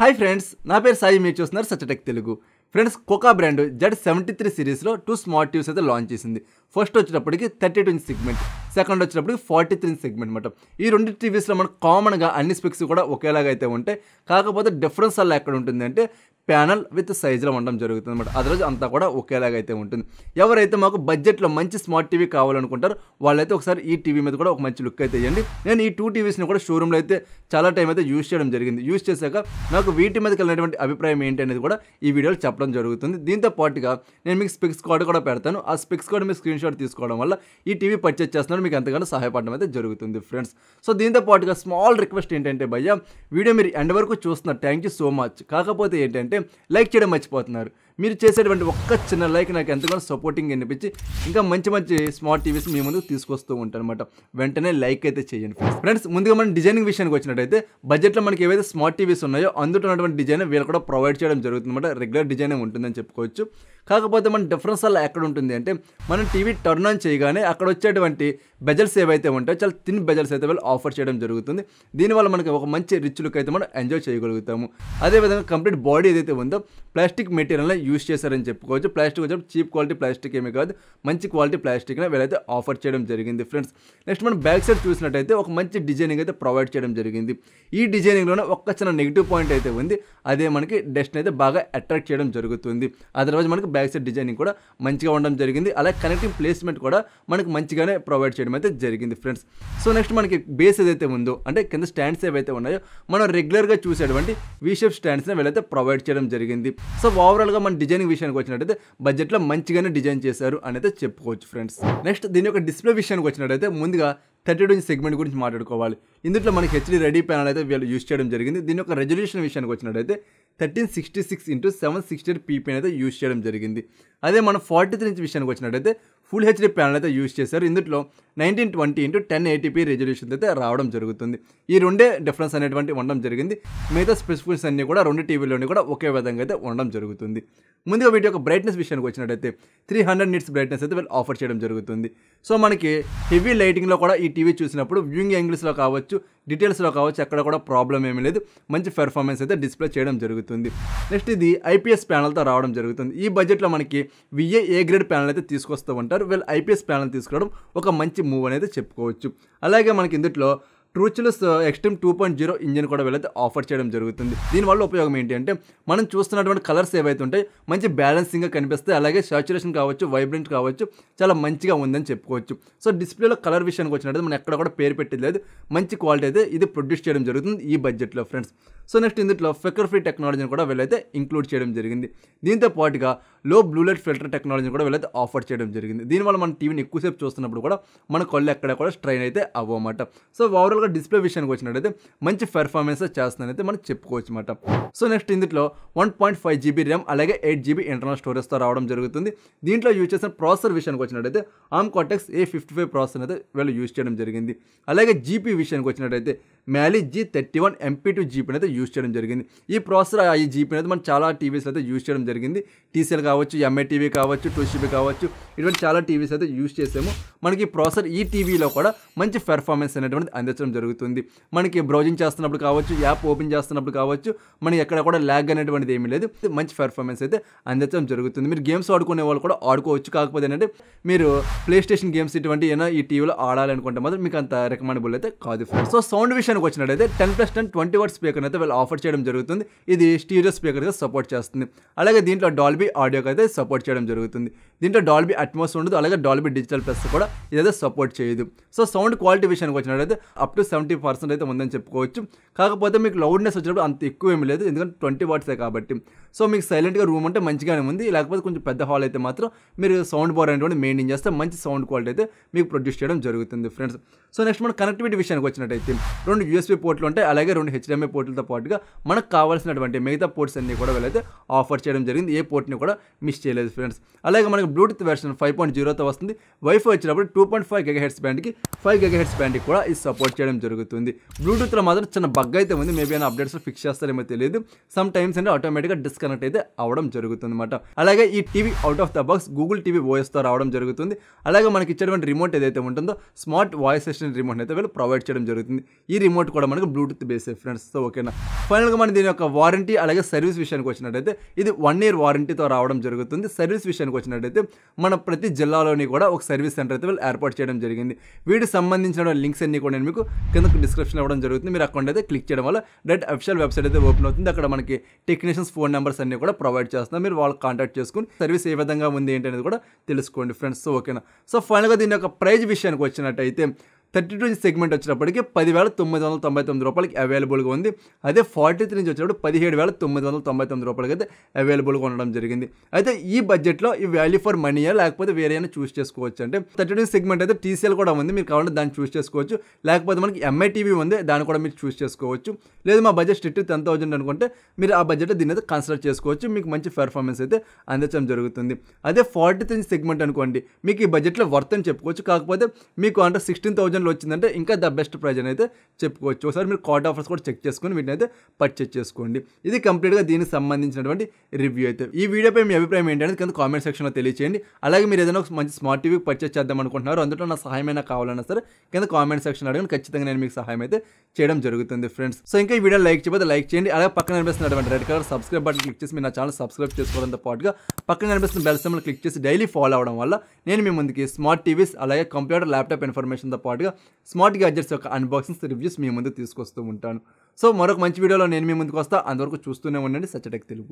hi friends నా పేరు సాయి మీరు చూస్తున్నారు సచ్చటెక్ Telugu friends Coocaa brand Z seventy three సిరీస్లో టూ స్మార్ట్ ట్యూస్ అయితే లాంచ్ చేసింది ఫస్ట్ వచ్చేటప్పటికి thirty two inch segment second వచ్చినప్పటికి ఫార్టీ త్రీ ఇంచ్ సెగ్మెంట్ అనమాట ఈ రెండు టీవీస్లో మనకు కామన్గా అన్ని స్పెక్స్ కూడా ఒకేలాగా అయితే ఉంటాయి కాకపోతే డిఫరెన్స్ అలా ఎక్కడ ఉంటుంది అంటే ప్యానల్ విత్ సైజులో ఉండడం జరుగుతుంది అనమాట అది రోజు అంతా కూడా ఒకేలాగా అయితే ఉంటుంది ఎవరైతే మాకు బడ్జెట్లో మంచి స్మార్ట్ టీవీ కావాలనుకుంటారో వాళ్ళైతే ఒకసారి ఈ టీవీ మీద కూడా ఒక మంచి లుక్ అయితే ఇవ్వండి నేను ఈ టూ టీవీస్ని కూడా షోరూంలో అయితే చాలా టైం అయితే యూజ్ చేయడం జరిగింది యూజ్ చేశాక నాకు వీటి మీదకి వెళ్ళినటువంటి అభిప్రాయం ఏంటి అనేది కూడా ఈ వీడియోలో చెప్పడం జరుగుతుంది దీంతో పాటుగా నేను మీకు స్పెక్స్ కార్డు కూడా పెడతాను ఆ స్పెక్స్ కార్డు మీ స్క్రీన్ స్క్రీన్షాట్ తీసుకోవడం వల్ల ఈ టీవీ పర్చేజ్ చేస్తున్నారు మీకు ఎంతగానో సహాయపడడం అయితే జరుగుతుంది ఫ్రెండ్స్ సో దీంతో పాటుగా స్మాల్ రిక్వెస్ట్ ఏంటంటే భయ్య వీడియో మీరు ఎండ్ వరకు చూస్తున్నారు థ్యాంక్ యూ సో మచ్ కాకపోతే ఏంటంటే లైక్ చేయడం మర్చిపోతున్నారు మీరు చేసేటువంటి ఒక్క చిన్న లైక్ నాకు ఎంతగానో సపోర్టింగ్ అనిపించి ఇంకా మంచి మంచి స్మార్ట్ టీవీస్ మీ ముందుకు తీసుకొస్తూ ఉంటాను అనమాట వెంటనే లైక్ అయితే చేయండి ఫ్రెండ్స్ ముందుగా మనం డిజైనింగ్ విషయానికి వచ్చినట్టయితే బడ్జెట్లో మనకి ఏవైతే స్మార్ట్ టీవీస్ ఉన్నాయో అందులో ఉన్నటువంటి డిజైన్ వీళ్ళు కూడా ప్రొవైడ్ చేయడం జరుగుతుంది అనమాట రెగ్యులర్ డిజైన్ ఉంటుందని చెప్పుకోవచ్చు కాకపోతే మన డిఫరెన్స్ అలా ఎక్కడ ఉంటుంది అంటే మనం టీవీ టర్న్ ఆన్ చేయగానే అక్కడ వచ్చేటువంటి బెజల్స్ ఏవైతే ఉంటాయో చాలా థిన్ బెజల్స్ అయితే వాళ్ళు ఆఫర్ చేయడం జరుగుతుంది దీనివల్ల మనకి ఒక మంచి రిచ్ లుక్ అయితే మనం ఎంజాయ్ చేయగలుగుతాము అదేవిధంగా కంప్లీట్ బాడీ ఏదైతే ఉందో ప్లాస్టిక్ మెటీరియల్ని యూస్ చేశారని చెప్పుకోవచ్చు ప్లాస్టిక్ వచ్చి చీప్ క్వాలిటీ ప్లాస్టిక్ ఏమి కాదు మంచి క్వాలిటీ ప్లాస్టిక్ని వీళ్ళైతే ఆఫర్ చేయడం జరిగింది ఫ్రెండ్స్ నెక్స్ట్ మనం బ్యాక్ సైడ్ చూసినట్టయితే ఒక మంచి డిజైనింగ్ అయితే ప్రొవైడ్ చేయడం జరిగింది ఈ డిజైనింగ్లోనే ఒక్క చిన్న నెగిటివ్ పాయింట్ అయితే ఉంది అదే మనకి డెస్ట్ అయితే బాగా అట్రాక్ట్ చేయడం జరుగుతుంది అదర్వైజ్ మనకి బ్యాక్ సైడ్ డిజైనింగ్ కూడా మంచిగా ఉండడం జరిగింది అలాగే కనెక్టింగ్ ప్లేస్మెంట్ కూడా మనకి మంచిగానే ప్రొవైడ్ చేయడం చేయడం అయితే జరిగింది ఫ్రెండ్స్ సో నెక్స్ట్ మనకి బేస్ ఏదైతే ఉందో అంటే కింద స్టాండ్స్ ఏవైతే ఉన్నాయో మనం రెగ్యులర్గా చూసేటువంటి విషప్ స్టాండ్స్ని వీళ్ళైతే ప్రొవైడ్ చేయడం జరిగింది సో ఓవరాల్గా మన డిజైనింగ్ విషయానికి వచ్చినట్టయితే బడ్జెట్లో మంచిగానే డిజైన్ చేశారు అని అయితే చెప్పుకోవచ్చు ఫ్రెండ్స్ నెక్స్ట్ దీని యొక్క డిస్ప్లే విషయానికి వచ్చినట్టయితే ముందుగా థర్టీ టూ సెగ్మెంట్ గురించి మాట్లాడుకోవాలి ఇందులో మనకి హెచ్డి రెడీ ప్యానల్ అయితే వీళ్ళు యూస్ చేయడం జరిగింది దీని యొక్క రెజల్యూషన్ విషయానికి వచ్చినట్టయితే thirteen sixty six into seven sixty eight PP అయితే యూజ్ చేయడం జరిగింది అదే మనం ఫార్టీ త్రీ ఇంచ్ విషయానికి వచ్చినట్టయితే ఫుల్ హెచ్డి ప్యానల్ అయితే యూజ్ చేశారు ఇందులో nineteen twenty into ten eighty P resolution అయితే రావడం జరుగుతుంది ఈ రెండే డిఫరెన్స్ అనేటువంటి ఉండడం జరిగింది మిగతా స్పెసిఫిక్స్ అన్నీ కూడా రెండు టీవీలోని కూడా ఒకే విధంగా అయితే ఉండడం జరుగుతుంది ముందుగా వీటి యొక్క బ్రైట్నెస్ విషయానికి వచ్చినట్టయితే త్రీ హండ్రెడ్ నిట్స్ బ్రైట్నెస్ అయితే వీళ్ళు ఆఫర్ చేయడం జరుగుతుంది సో మనకి హెవీ లైటింగ్లో కూడా ఈ టీవీ చూసినప్పుడు వ్యూయింగ్ యాంగిల్స్లో కావచ్చు డీటెయిల్స్లో కావచ్చు ఎక్కడ కూడా ప్రాబ్లం ఏమీ లేదు మంచి పెర్ఫార్మెన్స్ అయితే డిస్ప్లే చేయడం జరుగుతుంది నెక్స్ట్ ఇది ఐపీఎస్ ప్యానల్తో రావడం జరుగుతుంది ఈ బడ్జెట్లో మనకి విఏ ఏ గ్రేడ్ ప్యానల్ అయితే తీసుకొస్తూ ఉంటారు వీళ్ళు ఐపీఎస్ ప్యానల్ తీసుకురావడం ఒక మంచి మూవ్ అనేది చెప్పుకోవచ్చు అలాగే మనకి ఇందులో ట్రూచులస్ extreme two point zero engine కూడా వీళ్ళైతే ఆఫర్ చేయడం జరుగుతుంది దీనివల్ల ఉపయోగం ఏంటి అంటే మనం చూస్తున్నటువంటి కలర్స్ ఏవైతే ఉంటాయి మంచి బ్యాలెన్సింగ్గా కనిపిస్తాయి అలాగే సాచురేషన్ కావచ్చు వైబ్రెంట్ కావచ్చు చాలా మంచిగా ఉందని చెప్పుకోవచ్చు సో డిస్ప్లేలో కలర్ విషయానికి వచ్చినట్టు మనం ఎక్కడ కూడా పేరు పెట్టేది లేదు మంచి క్వాలిటీ అయితే ఇది ప్రొడ్యూస్ చేయడం జరుగుతుంది ఈ బడ్జెట్లో ఫ్రెండ్స్ సో నెక్స్ట్ ఇందులో ఫెకర్ ఫ్రీ టెక్నాలజీని కూడా వీళ్ళైతే ఇంక్లూడ్ చేయడం జరిగింది దీంతో పాటుగా లో బ్లూ ఫిల్టర్ టెక్నాలజీని కూడా వీళ్ళైతే ఆఫర్ చేయడం జరిగింది దీనివల్ల మన టీవీని ఎక్కువసేపు చూస్తున్నప్పుడు కూడా మన కళ్ళు ఎక్కడ కూడా స్ట్రైన్ అయితే అవ్వమాట సో ఓవరాల్ ఓవరాల్గా డిస్ప్లే విషయానికి వచ్చినట్టయితే మంచి పెర్ఫార్మెన్స్ చేస్తుందని అయితే మనం చెప్పుకోవచ్చు అనమాట సో నెక్స్ట్ ఇందులో one point five GB RAM అలాగే ఎయిట్ జీబీ ఇంటర్నల్ స్టోరేజ్తో రావడం జరుగుతుంది దీంట్లో యూజ్ చేసిన ప్రాసెసర్ విషయానికి వచ్చినట్టయితే ARM Cortex A fifty five processor అయితే వీళ్ళు యూజ్ చేయడం జరిగింది అలాగే జీపీ విషయానికి వచ్చినట్టయితే Mali G thirty one MP two జీపీని అయితే యూజ్ చేయడం జరిగింది ఈ ప్రాసెసర్ ఈ జీపీని అయితే మనం చాలా టీవీస్ అయితే యూజ్ చేయడం జరిగింది టీసీఎల్ కావచ్చు ఎంఐ టీవీ కావచ్చు జీబీ కావచ్చు ఇటువంటి చాలా టీవీస్ అయితే యూజ్ చేసాము మనకి ప్రాసెసర్ ఈ టీవీలో కూడా మంచి పెర్ఫార్మెన్స్ అనేటువంటిది అందించడం జరుగుతుంది మనకి బ్రౌజింగ్ చేస్తున్నప్పుడు కావచ్చు యాప్ ఓపెన్ చేస్తున్నప్పుడు కావచ్చు మనకి ఎక్కడ కూడా ల్యాగ్ అనేటువంటిది ఏమీ లేదు మంచి పెర్ఫార్మెన్స్ అయితే అందించడం జరుగుతుంది మీరు గేమ్స్ ఆడుకునే వాళ్ళు కూడా ఆడుకోవచ్చు కాకపోతే ఏంటంటే మీరు ప్లే స్టేషన్ గేమ్స్ ఇటువంటి ఏమైనా ఈ టీవీలో ఆడాలనుకుంటే మాత్రం మీకు అంత రికమెండబుల్ అయితే కాదు సో సౌండ్ విషయం విషయానికి వచ్చినట్టయితే ten plus ten twenty watt speaker అయితే వీళ్ళు ఆఫర్ చేయడం జరుగుతుంది ఇది స్టీరియో స్పీకర్గా సపోర్ట్ చేస్తుంది అలాగే దీంట్లో డాల్బీ ఆడియోకి అయితే సపోర్ట్ చేయడం జరుగుతుంది దీంట్లో డాల్బీ అట్మోస్ ఉండదు అలాగే డాల్బీ డిజిటల్ ప్లస్ కూడా ఇదైతే సపోర్ట్ చేయదు సో సౌండ్ క్వాలిటీ విషయానికి వచ్చినట్లయితే అప్ టు సెవెంటీ పర్సెంట్ అయితే ఉందని చెప్పుకోవచ్చు కాకపోతే మీకు లౌడ్నెస్ వచ్చినప్పుడు అంత ఎక్కువ ఏమి లేదు ఎందుకంటే ట్వంటీ వాట్సే కాబట్టి సో మీకు సైలెంట్గా రూమ్ అంటే మంచిగానే ఉంది లేకపోతే కొంచెం పెద్ద హాల్ అయితే మాత్రం మీరు సౌండ్ బార్ అనేటువంటి మెయింటైన్ చేస్తే మంచి సౌండ్ క్వాలిటీ అయితే మీకు ప్రొడ్యూస్ చేయడం జరుగుతుంది ఫ్రెండ్స్ సో నెక్స్ట్ మనం కనెక్టివిటీ విషయానికి వచ్చినట్టయితే రెండు యూఎస్బీ పోర్ట్లు ఉంటాయి అలాగే రెండు హెచ్డిఎంఐ పోర్ట్లతో పాటుగా మనకు కావాల్సినటువంటి మిగతా పోర్ట్స్ అన్నీ కూడా వీళ్ళైతే ఆఫర్ చేయడం జరిగింది ఏ పోర్ట్ని కూడా మిస్ చేయలేదు ఫ్రెండ్స్ అలాగే మనకు బ్లూటూత్ వెర్షన్ ఫైవ్ పాయింట్ జీరోతో వస్తుంది వైఫై వచ్చినప్పుడు two point five gigahertz బ్యాండ్కి ఫైవ్ గెగ హెడ్స్ బ్యాండ్కి కూడా ఇది సపోర్ట్ చేయడం జరుగుతుంది బ్లూటూత్లో మాత్రం చిన్న బగ్ అయితే ఉంది మేబీ అయినా అప్డేట్స్ ఫిక్స్ చేస్తారేమో తెలియదు సమ్ టైమ్స్ అంటే ఆటోమేటిక్గా డిస్కనెక్ట్ అయితే అవడం జరుగుతుంది అనమాట అలాగే ఈ TV out of the box Google TV ఓఎస్తో రావడం జరుగుతుంది అలాగే మనకి ఇచ్చేటువంటి రిమోట్ ఏదైతే ఉంటుందో స్మార్ట్ వాయిస్ అసిస్టెంట్ రిమోట్ అయితే వీళ్ళు ప్రొవైడ్ చేయడం జరుగుతుంది ఈ రిమోట్ కూడా మనకు బ్లూటూత్ బేస్ ఫ్రెండ్స్ సో ఓకేనా ఫైనల్గా మన దీని యొక్క వారంటీ అలాగే సర్వీస్ విషయానికి వచ్చినట్టయితే ఇది వన్ ఇయర్ వారంటీతో రావడం జరుగుతుంది సర్వీస్ విషయానికి వచ్చినట్టయితే అయితే మన ప్రతి జిల్లాలోని కూడా ఒక సర్వీస్ సెంటర్ అయితే వీళ్ళు ఏర్పాటు చేయడం జరిగింది వీటికి సంబంధించిన లింక్స్ అన్నీ కూడా నేను మీకు కింద డిస్క్రిప్షన్ ఇవ్వడం జరుగుతుంది మీరు అకౌంట్ అయితే క్లిక్ చేయడం వల్ల డైరెక్ట్ అఫిషియల్ వెబ్సైట్ అయితే ఓపెన్ అవుతుంది అక్కడ మనకి టెక్నీషియన్స్ ఫోన్ నెంబర్స్ అన్ని కూడా ప్రొవైడ్ చేస్తున్నాం మీరు వాళ్ళు కాంటాక్ట్ చేసుకుని సర్వీస్ ఏ విధంగా ఉంది ఏంటి అనేది కూడా తెలుసుకోండి ఫ్రెండ్స్ ఓకేనా సో ఫైనల్గా దీని యొక్క ప్రైజ్ విషయానికి వచ్చినట్టయితే థర్టీ టూ సెగ్మెంట్ వచ్చినప్పటికీ పదివేల తొమ్మిది వందల తొంభై తొమ్మిది రూపాయలకి అవైలబుల్గా ఉంది అదే ఫార్టీ త్రీ నుంచి వచ్చినప్పుడు పదిహేడు వేల తొమ్మిది వందల తొంభై తొమ్మిది రూపాయలకి అయితే అవైలబుల్గా ఉండడం జరిగింది అయితే ఈ బడ్జెట్లో ఈ వాల్యూ ఫర్ మనీయా లేకపోతే వేరే అయినా చూస్ చేసుకోవచ్చు అంటే థర్టీ టూ సెగ్మెంట్ అయితే టీసీఎల్ కూడా ఉంది మీరు కావాలంటే దాన్ని చూస్ చేసుకోవచ్చు లేకపోతే మనకి ఎంఐ టీవీ ఉంది దాన్ని కూడా మీరు చూస్ చేసుకోవచ్చు లేదు మా బడ్జెట్ స్ట్రిక్ట్ టెన్ థౌసండ్ అనుకుంటే మీరు ఆ బడ్జెట్ దీని అయితే కన్సిడర్ చేసుకోవచ్చు మీకు మంచి పెర్ఫార్మెన్స్ అయితే అందించడం జరుగుతుంది అదే ఫార్టీ త్రీ సెగ్మెంట్ అనుకోండి మీకు ఈ బడ్జెట్లో వర్త్ అని చెప్పుకోవచ్చు కాకపోతే మీకు అంటే సిక్స్టీన్ థౌసండ్ సీజన్లో వచ్చిందంటే ఇంకా ద బెస్ట్ ప్రైజ్ అని అయితే చెప్పుకోవచ్చు ఒకసారి మీరు కార్డ్ ఆఫర్స్ కూడా చెక్ చేసుకుని వీటిని అయితే పర్చేస్ చేసుకోండి ఇది కంప్లీట్గా దీనికి సంబంధించినటువంటి రివ్యూ అయితే ఈ వీడియోపై మీ అభిప్రాయం ఏంటనేది కింద కామెంట్ సెక్షన్లో తెలియచేయండి అలాగే మీరు ఏదైనా ఒక మంచి స్మార్ట్ టీవీ పర్చేస్ చేద్దాం అనుకుంటున్నారు అందులో నా సహాయమైనా కావాలన్నా సరే కింద కామెంట్ సెక్షన్ అడగండి ఖచ్చితంగా నేను మీకు సహాయం అయితే చేయడం జరుగుతుంది ఫ్రెండ్స్ సో ఇంకా ఈ వీడియో లైక్ చేయబోతే లైక్ చేయండి అలాగే పక్కన కనిపిస్తున్నటువంటి red colour subscribe button click చేసి మీరు నా ఛానల్ సబ్స్క్రైబ్ చేసుకోవడంతో పాటుగా పక్కన కనిపిస్తున్న బెల్ క్లిక్ చేసి డైలీ ఫాలో అవడం వల్ల నేను మీ ముందుకి స్మార్ట్ టీవీస్ అలాగే కంప్యూటర్ ల్యాప్టాప్ ఇన్ఫర్మేషన్తో పాటుగా పాటుగా స్మార్ట్ గ్యాడ్జెట్స్ యొక్క అన్బాక్సింగ్స్ రివ్యూస్ మీ ముందు తీసుకొస్తూ ఉంటాను సో మరొక మంచి వీడియోలో నేను మీ ముందుకు వస్తా అంతవరకు చూస్తూనే ఉండండి సచ్చటెక్ తెలుగు